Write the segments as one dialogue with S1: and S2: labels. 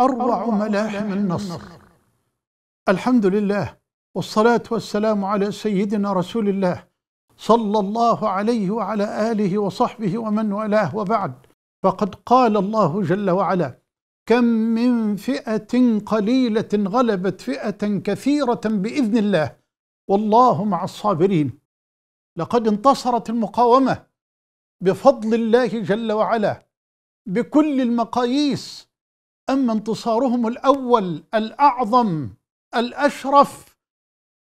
S1: أروع ملاحم النصر الحمد لله والصلاة والسلام على سيدنا رسول الله صلى الله عليه وعلى آله وصحبه ومن والاه وبعد فقد قال الله جل وعلا كم من فئة قليلة غلبت فئة كثيرة بإذن الله والله مع الصابرين لقد انتصرت المقاومة بفضل الله جل وعلا بكل المقاييس أما انتصارهم الأول الأعظم الأشرف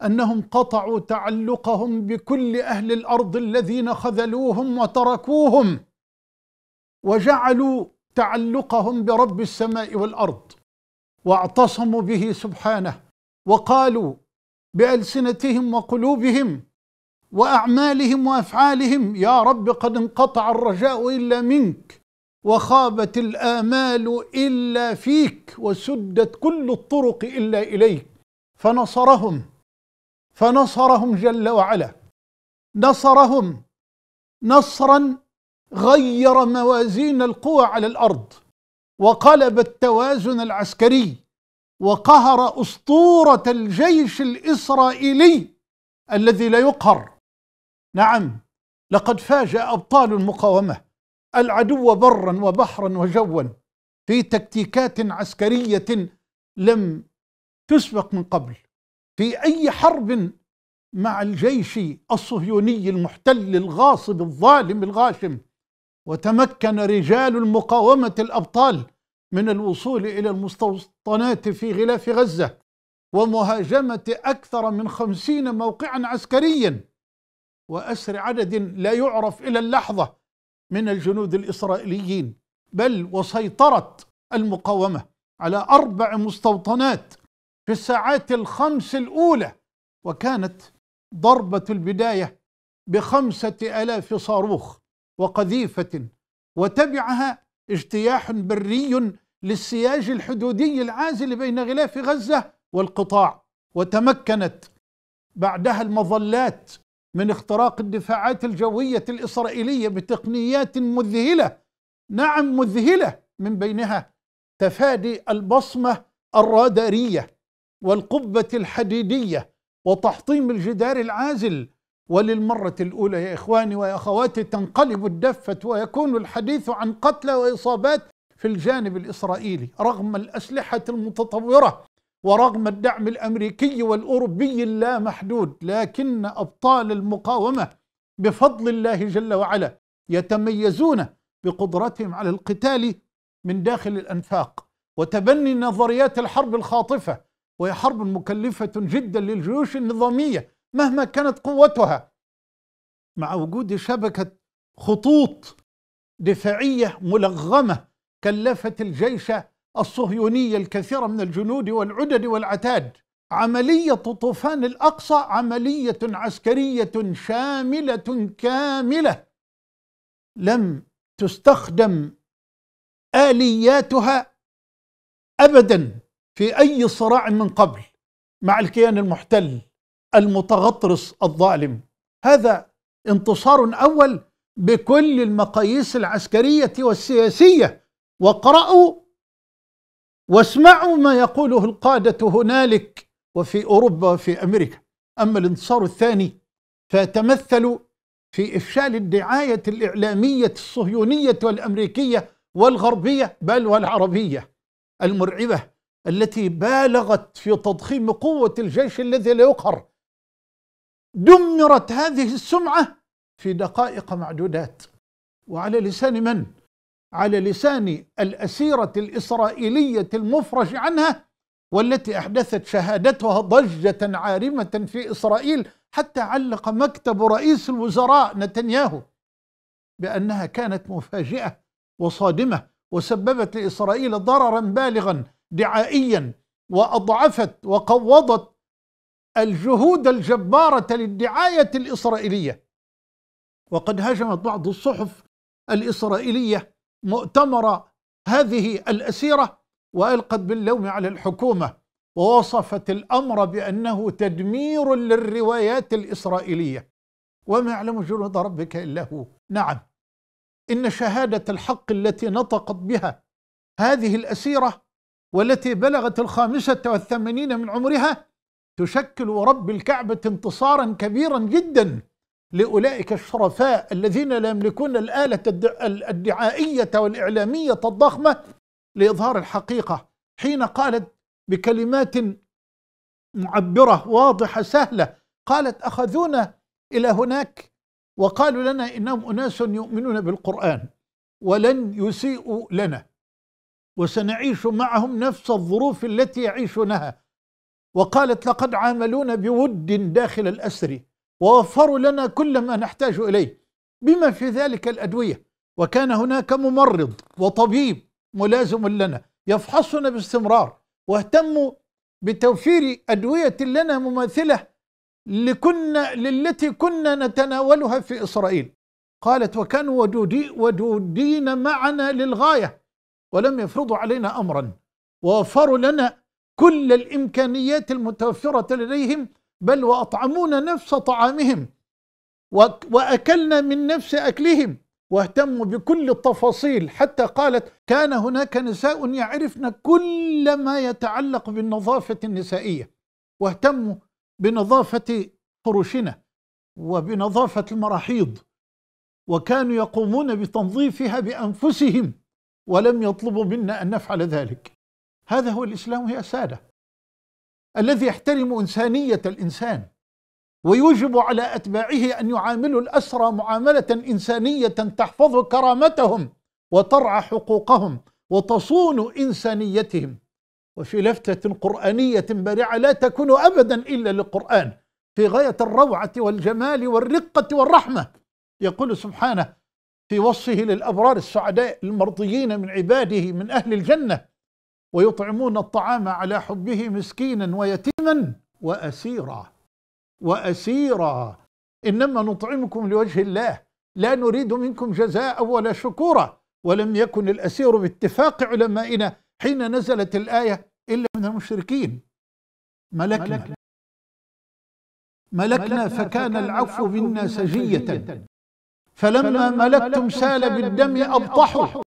S1: أنهم قطعوا تعلقهم بكل أهل الأرض الذين خذلوهم وتركوهم وجعلوا تعلقهم برب السماء والأرض واعتصموا به سبحانه وقالوا بألسنتهم وقلوبهم وأعمالهم وأفعالهم يا رب قد انقطع الرجاء إلا منك وخابت الآمال إلا فيك وسدت كل الطرق إلا إليك فنصرهم فنصرهم جل وعلا نصرهم نصرا غير موازين القوى على الأرض وقلب التوازن العسكري وقهر أسطورة الجيش الإسرائيلي الذي لا يقهر نعم لقد فاجأ أبطال المقاومة العدو برا وبحرا وجوا في تكتيكات عسكريه لم تسبق من قبل في اي حرب مع الجيش الصهيوني المحتل الغاصب الظالم الغاشم وتمكن رجال المقاومه الابطال من الوصول الى المستوطنات في غلاف غزه ومهاجمه اكثر من خمسين موقعا عسكريا واسر عدد لا يعرف الى اللحظه من الجنود الإسرائيليين بل وسيطرت المقاومة على أربع مستوطنات في الساعات الخمس الأولى وكانت ضربة البداية بخمسة ألاف صاروخ وقذيفة وتبعها اجتياح بري للسياج الحدودي العازل بين غلاف غزة والقطاع وتمكنت بعدها المظلات من اختراق الدفاعات الجوية الإسرائيلية بتقنيات مذهلة نعم مذهلة من بينها تفادي البصمة الرادارية والقبة الحديدية وتحطيم الجدار العازل وللمرة الأولى يا إخواني ويا أخواتي تنقلب الدفة ويكون الحديث عن قتلى وإصابات في الجانب الإسرائيلي رغم الأسلحة المتطورة ورغم الدعم الامريكي والاوروبي اللامحدود لكن ابطال المقاومه بفضل الله جل وعلا يتميزون بقدرتهم على القتال من داخل الانفاق وتبني نظريات الحرب الخاطفه وهي حرب مكلفه جدا للجيوش النظاميه مهما كانت قوتها مع وجود شبكه خطوط دفاعيه ملغمه كلفت الجيش الصهيونية الكثيرة من الجنود والعدد والعتاد عملية طوفان الأقصى عملية عسكرية شاملة كاملة لم تستخدم آلياتها أبدا في أي صراع من قبل مع الكيان المحتل المتغطرس الظالم هذا انتصار أول بكل المقاييس العسكرية والسياسية وقرأوا واسمعوا ما يقوله القادة هنالك وفي أوروبا وفي أمريكا أما الانتصار الثاني فتمثل في إفشال الدعاية الإعلامية الصهيونية والأمريكية والغربية بل والعربية المرعبة التي بالغت في تضخيم قوة الجيش الذي لا يقهر دمرت هذه السمعة في دقائق معدودات وعلى لسان من؟ على لسان الأسيرة الإسرائيلية المفرج عنها والتي أحدثت شهادتها ضجة عارمة في إسرائيل حتى علق مكتب رئيس الوزراء نتنياهو بأنها كانت مفاجئة وصادمة وسببت لإسرائيل ضررا بالغا دعائيا وأضعفت وقوضت الجهود الجبارة للدعاية الإسرائيلية وقد هاجمت بعض الصحف الإسرائيلية مؤتمر هذه الأسيرة وألقت باللوم على الحكومة ووصفت الأمر بأنه تدمير للروايات الإسرائيلية وما يعلم جنود ربك إلا هو نعم إن شهادة الحق التي نطقت بها هذه الأسيرة والتي بلغت الخامسة والثمانين من عمرها تشكل رب الكعبة انتصارا كبيرا جدا لأولئك الشرفاء الذين لا يملكون الآلة الدعائية والإعلامية الضخمة لإظهار الحقيقة حين قالت بكلمات معبرة واضحة سهلة قالت أخذونا إلى هناك وقالوا لنا إنهم أناس يؤمنون بالقرآن ولن يسيئوا لنا وسنعيش معهم نفس الظروف التي يعيشونها وقالت لقد عاملونا بود داخل الأسر ووفروا لنا كل ما نحتاج إليه بما في ذلك الأدوية وكان هناك ممرض وطبيب ملازم لنا يفحصنا باستمرار واهتموا بتوفير أدوية لنا مماثلة لكنا للتي كنا نتناولها في إسرائيل قالت وكانوا ودودي ودودين معنا للغاية ولم يفرضوا علينا أمرا ووفروا لنا كل الإمكانيات المتوفرة لديهم بل وأطعمونا نفس طعامهم وأكلنا من نفس أكلهم واهتموا بكل التفاصيل حتى قالت كان هناك نساء يعرفن كل ما يتعلق بالنظافة النسائية واهتموا بنظافة فرشنا وبنظافة المراحيض وكانوا يقومون بتنظيفها بأنفسهم ولم يطلبوا منا أن نفعل ذلك هذا هو الإسلام يا سادة الذي يحترم إنسانية الإنسان ويوجب على أتباعه أن يعاملوا الأسرى معاملة إنسانية تحفظ كرامتهم وترعى حقوقهم وتصون إنسانيتهم وفي لفتة قرآنية بارعة لا تكون أبدا إلا للقرآن في غاية الروعة والجمال والرقة والرحمة يقول سبحانه في وصفه للأبرار السعداء المرضيين من عباده من أهل الجنة ويطعمون الطعام على حبه مسكينا ويتيما واسيرا واسيرا انما نطعمكم لوجه الله لا نريد منكم جزاء ولا شكورا ولم يكن الاسير باتفاق علمائنا حين نزلت الايه الا من المشركين ملكنا ملكنا, ملكنا فكان العفو منا سجيه فلما ملكتم سال بالدم أبطحوا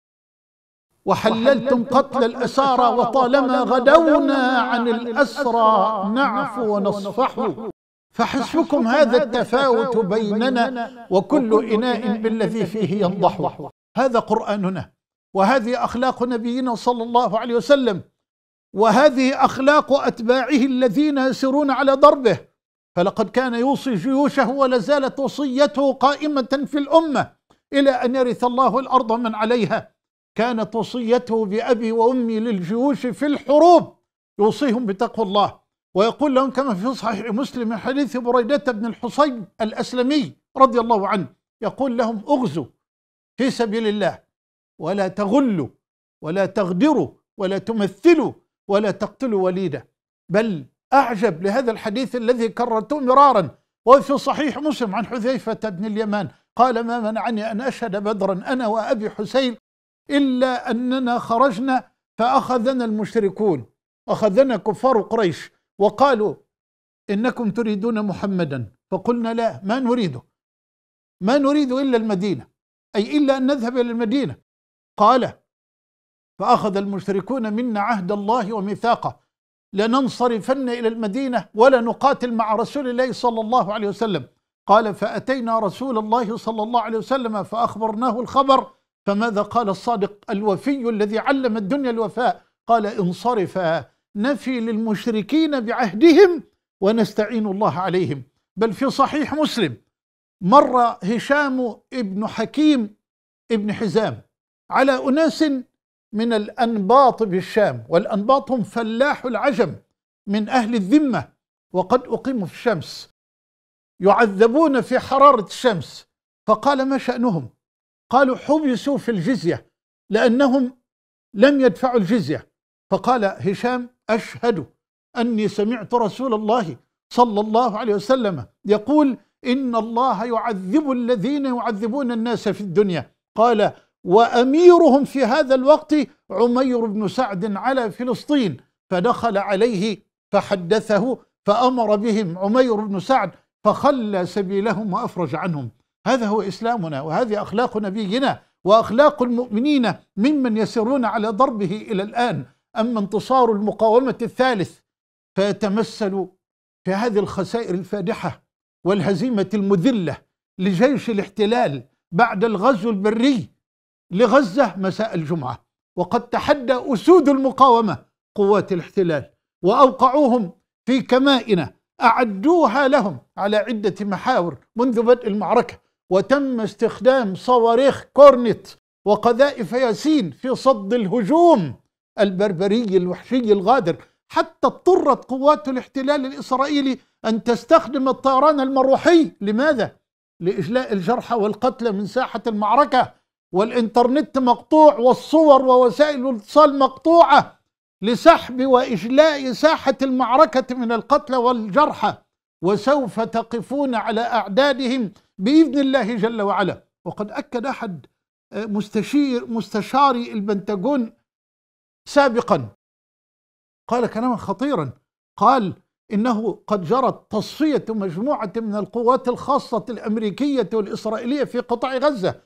S1: وحللتم قتل الأسارى وطالما غدونا عن الأسرى نعفو ونصفح فحسبكم هذا التفاوت بيننا وكل إناء بالذي فيه ينضح هذا قرآننا وهذه أخلاق نبينا صلى الله عليه وسلم وهذه أخلاق أتباعه الذين يسيرون على ضربه فلقد كان يوصي جيوشه ولا زالت وصيته قائمة في الأمة إلى أن يرث الله الأرض من عليها كانت وصيته بأبي وأمي للجيوش في الحروب يوصيهم بتقوى الله ويقول لهم كما في صحيح مسلم من حديث بريدة بن الحصين الأسلمي رضي الله عنه يقول لهم اغزوا في سبيل الله ولا تغلوا ولا تغدروا ولا تمثلوا ولا تقتلوا وليده بل أعجب لهذا الحديث الذي كررته مرارا وفي صحيح مسلم عن حذيفة بن اليمان قال ما منعني أن أشهد بدرا أنا وأبي حسين إلا أننا خرجنا فأخذنا المشركون أخذنا كفار قريش وقالوا إنكم تريدون محمدا فقلنا لا ما نريده ما نريد إلا المدينة أي إلا أن نذهب إلى المدينة قال فأخذ المشركون منا عهد الله وميثاقه لننصرفن إلى المدينة ولا نقاتل مع رسول الله صلى الله عليه وسلم قال فأتينا رسول الله صلى الله عليه وسلم فأخبرناه الخبر فماذا قال الصادق الوفي الذي علم الدنيا الوفاء قال انصرفا نفي للمشركين بعهدهم ونستعين الله عليهم بل في صحيح مسلم مر هشام ابن حكيم ابن حزام على أناس من الأنباط بالشام والأنباط هم فلاح العجم من أهل الذمة وقد أقيموا في الشمس يعذبون في حرارة الشمس فقال ما شأنهم قالوا حبسوا في الجزية لأنهم لم يدفعوا الجزية فقال هشام أشهد أني سمعت رسول الله صلى الله عليه وسلم يقول إن الله يعذب الذين يعذبون الناس في الدنيا قال وأميرهم في هذا الوقت عمير بن سعد على فلسطين فدخل عليه فحدثه فأمر بهم عمير بن سعد فخلى سبيلهم وأفرج عنهم هذا هو إسلامنا وهذه أخلاق نبينا وأخلاق المؤمنين ممن يسيرون على ضربه إلى الآن أما انتصار المقاومة الثالث فيتمثل في هذه الخسائر الفادحة والهزيمة المذلة لجيش الاحتلال بعد الغزو البري لغزة مساء الجمعة وقد تحدى أسود المقاومة قوات الاحتلال وأوقعوهم في كمائنة أعدوها لهم على عدة محاور منذ بدء المعركة وتم استخدام صواريخ كورنت وقذائف ياسين في صد الهجوم البربري الوحشي الغادر حتى اضطرت قوات الاحتلال الإسرائيلي أن تستخدم الطيران المروحي لماذا؟ لإجلاء الجرحى والقتلى من ساحة المعركة والإنترنت مقطوع والصور ووسائل الاتصال مقطوعة لسحب وإجلاء ساحة المعركة من القتلى والجرحى وسوف تقفون على أعدادهم باذن الله جل وعلا وقد اكد احد آه، مستشير مستشاري البنتاغون سابقا قال كلاما خطيرا قال انه قد جرت تصفيه مجموعه من القوات الخاصه الامريكيه والاسرائيليه في قطاع غزه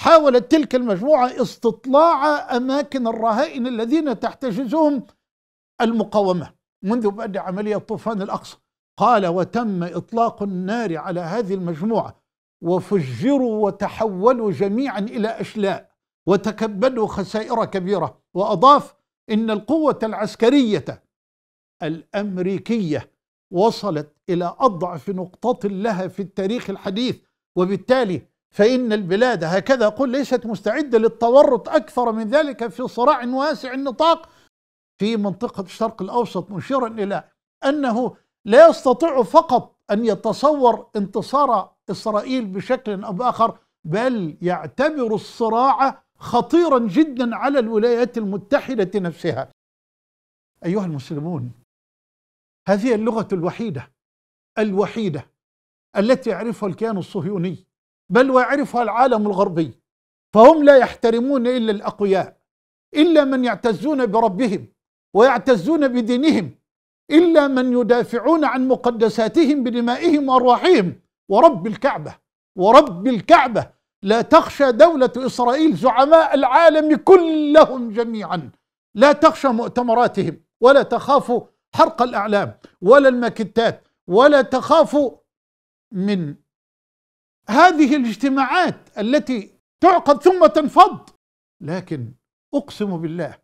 S1: حاولت تلك المجموعه استطلاع اماكن الرهائن الذين تحتجزهم المقاومه منذ بدء عمليه طوفان الاقصى قال وتم اطلاق النار على هذه المجموعه وفجروا وتحولوا جميعا إلى أشلاء وتكبدوا خسائر كبيرة وأضاف إن القوة العسكرية الأمريكية وصلت إلى أضعف نقطة لها في التاريخ الحديث وبالتالي فإن البلاد هكذا قل ليست مستعدة للتورط أكثر من ذلك في صراع واسع النطاق في منطقة الشرق الأوسط مشيرا إلى أنه لا يستطيع فقط أن يتصور انتصار إسرائيل بشكل أو بآخر بل يعتبر الصراع خطيرا جدا على الولايات المتحدة نفسها أيها المسلمون هذه اللغة الوحيدة الوحيدة التي يعرفها الكيان الصهيوني بل ويعرفها العالم الغربي فهم لا يحترمون إلا الأقوياء إلا من يعتزون بربهم ويعتزون بدينهم إلا من يدافعون عن مقدساتهم بدمائهم وأرواحهم ورب الكعبة ورب الكعبة لا تخشى دولة إسرائيل زعماء العالم كلهم جميعا لا تخشى مؤتمراتهم ولا تخاف حرق الأعلام ولا الماكتات ولا تخاف من هذه الاجتماعات التي تعقد ثم تنفض لكن أقسم بالله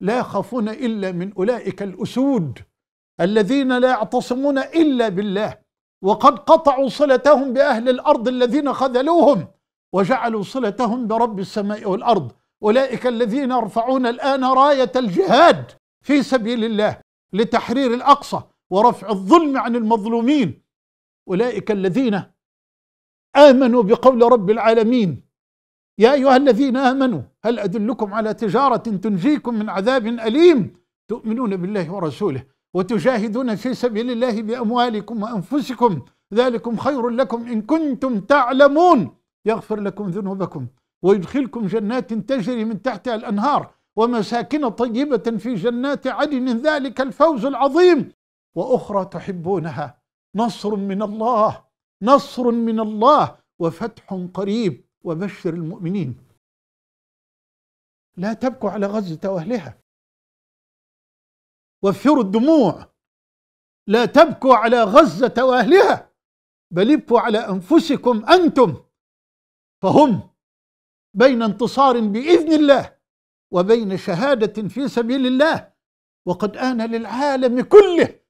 S1: لا يخافون إلا من أولئك الأسود الذين لا يعتصمون إلا بالله وقد قطعوا صلتهم بأهل الأرض الذين خذلوهم وجعلوا صلتهم برب السماء والأرض أولئك الذين يرفعون الآن راية الجهاد في سبيل الله لتحرير الأقصى ورفع الظلم عن المظلومين أولئك الذين آمنوا بقول رب العالمين يا أيها الذين آمنوا هل أدلكم على تجارة تنجيكم من عذاب أليم تؤمنون بالله ورسوله وتجاهدون في سبيل الله بأموالكم وأنفسكم ذلكم خير لكم إن كنتم تعلمون يغفر لكم ذنوبكم ويدخلكم جنات تجري من تحتها الأنهار ومساكن طيبة في جنات عدن ذلك الفوز العظيم وأخرى تحبونها نصر من الله نصر من الله وفتح قريب وبشر المؤمنين لا تبكوا على غزة وأهلها وفروا الدموع لا تبكوا على غزة وأهلها بل ابكوا على أنفسكم أنتم فهم بين انتصار بإذن الله وبين شهادة في سبيل الله وقد آن للعالم كله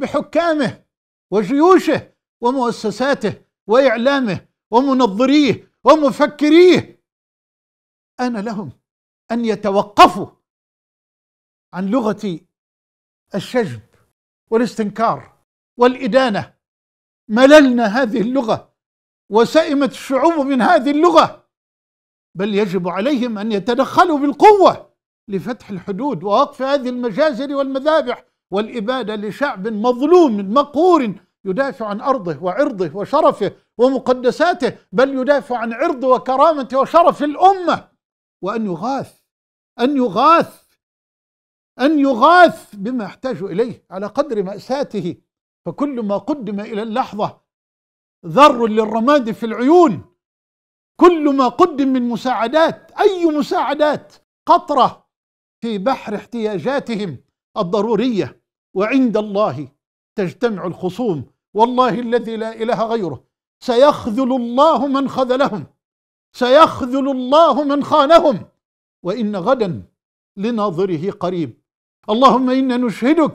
S1: بحكامه وجيوشه ومؤسساته وإعلامه ومنظريه ومفكريه آن لهم أن يتوقفوا عن لغة الشجب والاستنكار والإدانة مللنا هذه اللغة وسئمت الشعوب من هذه اللغة بل يجب عليهم أن يتدخلوا بالقوة لفتح الحدود ووقف هذه المجازر والمذابح والإبادة لشعب مظلوم مقهور يدافع عن أرضه وعرضه وشرفه ومقدساته بل يدافع عن عرضه وكرامته وشرف الأمة وأن يغاث أن يغاث أن يغاث بما يحتاج إليه على قدر مأساته فكل ما قدم إلى اللحظة ذر للرماد في العيون كل ما قدم من مساعدات أي مساعدات قطرة في بحر احتياجاتهم الضرورية وعند الله تجتمع الخصوم والله الذي لا إله غيره سيخذل الله من خذلهم سيخذل الله من خانهم وإن غدا لناظره قريب اللهم إنا نشهدك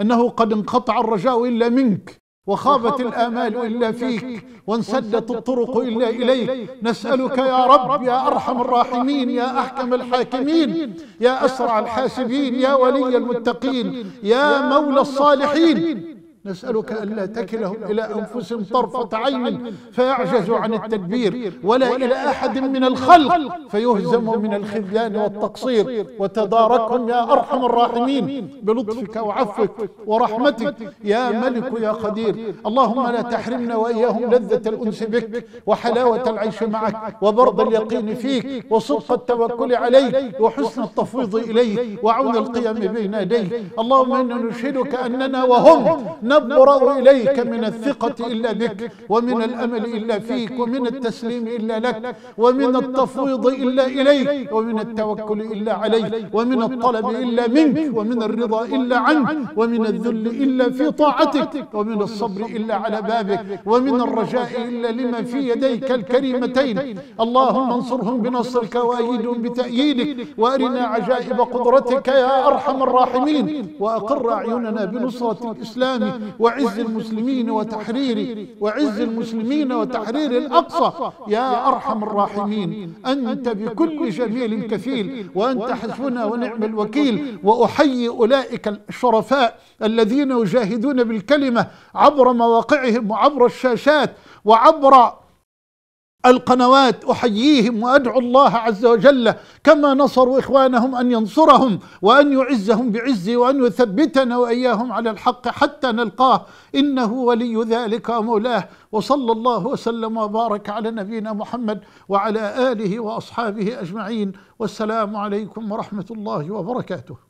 S1: أنه قد انقطع الرجاء إلا منك وخابت الآمال إلا فيك وانسدت الطرق إلا إليك نسألك يا رب يا أرحم الراحمين يا أحكم الحاكمين يا أسرع الحاسبين يا ولي المتقين يا مولى الصالحين نسألك ألا تكلهم إلى أنفسهم طرفة عين فيعجزوا عن التدبير ولا إلى أحد من الخلق فيهزم من الخذلان والتقصير وتداركهم يا أرحم الراحمين بلطفك وعفوك ورحمتك يا ملك يا قدير اللهم لا تحرمنا وإياهم لذة الأنس بك وحلاوة العيش معك وبرد اليقين فيك وصدق التوكل عليك وحسن التفويض إليك وعون القيام بين يديك اللهم إنا نشهدك أننا وهم نبرأ إليك من الثقة إلا بك ومن الأمل إلا فيك ومن التسليم إلا لك ومن التفويض إلا إليك ومن التوكل إلا عليك ومن الطلب إلا منك ومن الرضا إلا عنك ومن الذل إلا في طاعتك ومن الصبر إلا على بابك ومن الرجاء إلا لما في يديك الكريمتين اللهم انصرهم بنصرك وأيدهم بتأييدك وأرنا عجائب قدرتك يا أرحم الراحمين وأقر أعيننا بنصرة الإسلام وعز المسلمين وتحرير وعز المسلمين وتحرير الأقصى يا أرحم الراحمين أنت بكل جميل كفيل وأنت حسبنا ونعم الوكيل وأحيي أولئك الشرفاء الذين يجاهدون بالكلمة عبر مواقعهم وعبر الشاشات وعبر القنوات أحييهم وأدعو الله عز وجل كما نصروا إخوانهم أن ينصرهم وأن يعزهم بعزي وأن يثبتنا وإياهم على الحق حتى نلقاه إنه ولي ذلك ومولاه وصلى الله وسلم وبارك على نبينا محمد وعلى آله وأصحابه أجمعين والسلام عليكم ورحمة الله وبركاته